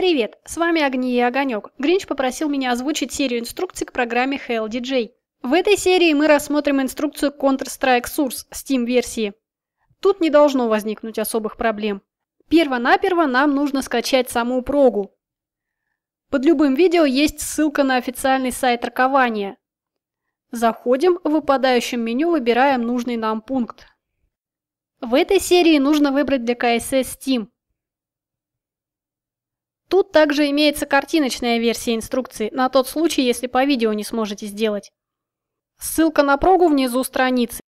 Привет, с вами Огни и Огонек. Гринч попросил меня озвучить серию инструкций к программе Hell DJ. В этой серии мы рассмотрим инструкцию Counter-Strike Source Steam-версии. Тут не должно возникнуть особых проблем. Перво-наперво нам нужно скачать саму прогу. Под любым видео есть ссылка на официальный сайт ракования. Заходим, в выпадающем меню выбираем нужный нам пункт. В этой серии нужно выбрать для КСС Steam – Тут также имеется картиночная версия инструкции на тот случай, если по видео не сможете сделать. Ссылка на прогу внизу страницы.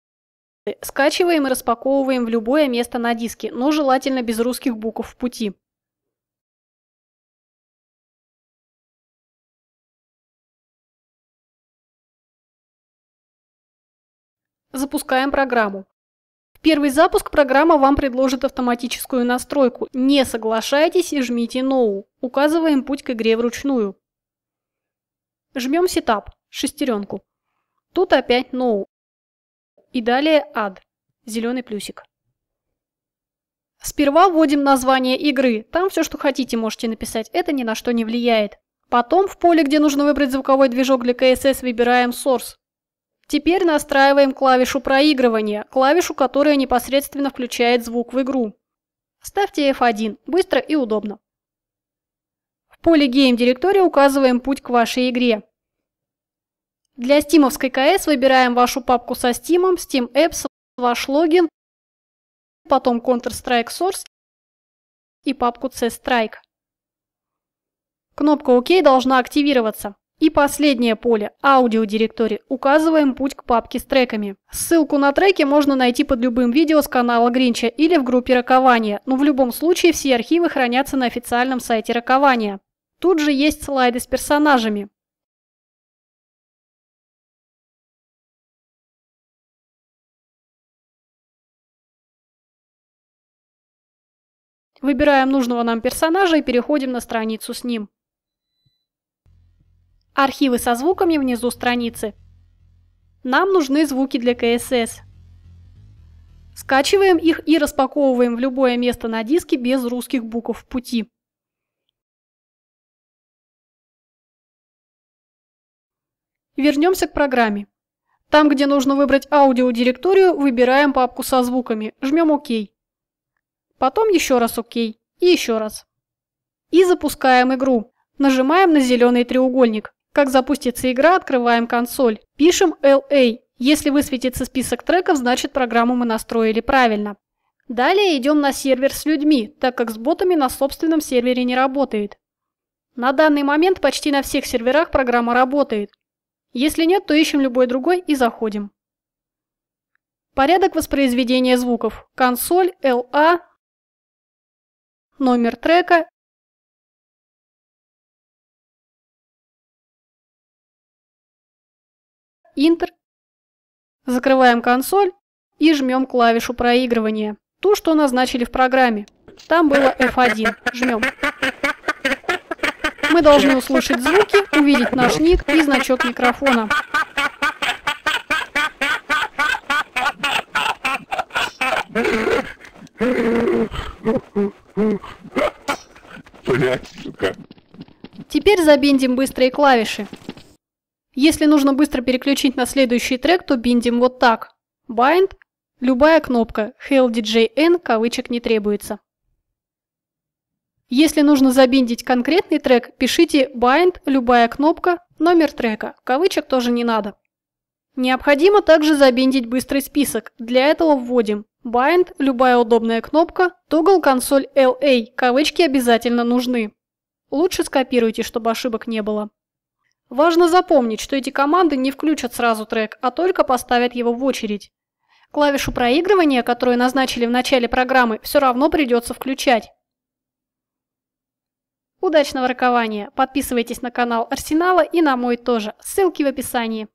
Скачиваем и распаковываем в любое место на диске, но желательно без русских букв в пути. Запускаем программу. Первый запуск программа вам предложит автоматическую настройку. Не соглашайтесь и жмите No. Указываем путь к игре вручную. Жмем Setup, шестеренку. Тут опять No. И далее Add, зеленый плюсик. Сперва вводим название игры. Там все, что хотите, можете написать. Это ни на что не влияет. Потом в поле, где нужно выбрать звуковой движок для КСС, выбираем Source. Теперь настраиваем клавишу проигрывания, клавишу, которая непосредственно включает звук в игру. Ставьте F1, быстро и удобно. В поле Game Directory указываем путь к вашей игре. Для стимовской КС выбираем вашу папку со Стимом, Steam Apps, ваш логин, потом Counter-Strike Source и папку C-Strike. Кнопка ОК OK должна активироваться. И последнее поле – аудиодиректории Указываем путь к папке с треками. Ссылку на треки можно найти под любым видео с канала Гринча или в группе Рокования, но в любом случае все архивы хранятся на официальном сайте Рокования. Тут же есть слайды с персонажами. Выбираем нужного нам персонажа и переходим на страницу с ним. Архивы со звуками внизу страницы. Нам нужны звуки для КСС. Скачиваем их и распаковываем в любое место на диске без русских букв в пути. Вернемся к программе. Там, где нужно выбрать аудиодиректорию, выбираем папку со звуками, жмем ОК. Потом еще раз ОК и еще раз. И запускаем игру. Нажимаем на зеленый треугольник. Как запустится игра, открываем консоль. Пишем LA. А. Если высветится список треков, значит программу мы настроили правильно. Далее идем на сервер с людьми, так как с ботами на собственном сервере не работает. На данный момент почти на всех серверах программа работает. Если нет, то ищем любой другой и заходим. Порядок воспроизведения звуков. Консоль, LA, а. номер трека Интер. Закрываем консоль и жмем клавишу проигрывания, ту, что назначили в программе. Там было F1. Жмем. Мы должны услышать звуки, увидеть наш ник и значок микрофона. Теперь забиндим быстрые клавиши. Если нужно быстро переключить на следующий трек, то биндим вот так. Bind – любая кнопка, hell HellDJN кавычек не требуется. Если нужно забиндить конкретный трек, пишите bind – любая кнопка, номер трека, кавычек тоже не надо. Необходимо также забиндить быстрый список, для этого вводим bind – любая удобная кнопка, toggle консоль LA, кавычки обязательно нужны. Лучше скопируйте, чтобы ошибок не было. Важно запомнить, что эти команды не включат сразу трек, а только поставят его в очередь. Клавишу проигрывания, которую назначили в начале программы, все равно придется включать. Удачного рокования! Подписывайтесь на канал Арсенала и на мой тоже. Ссылки в описании.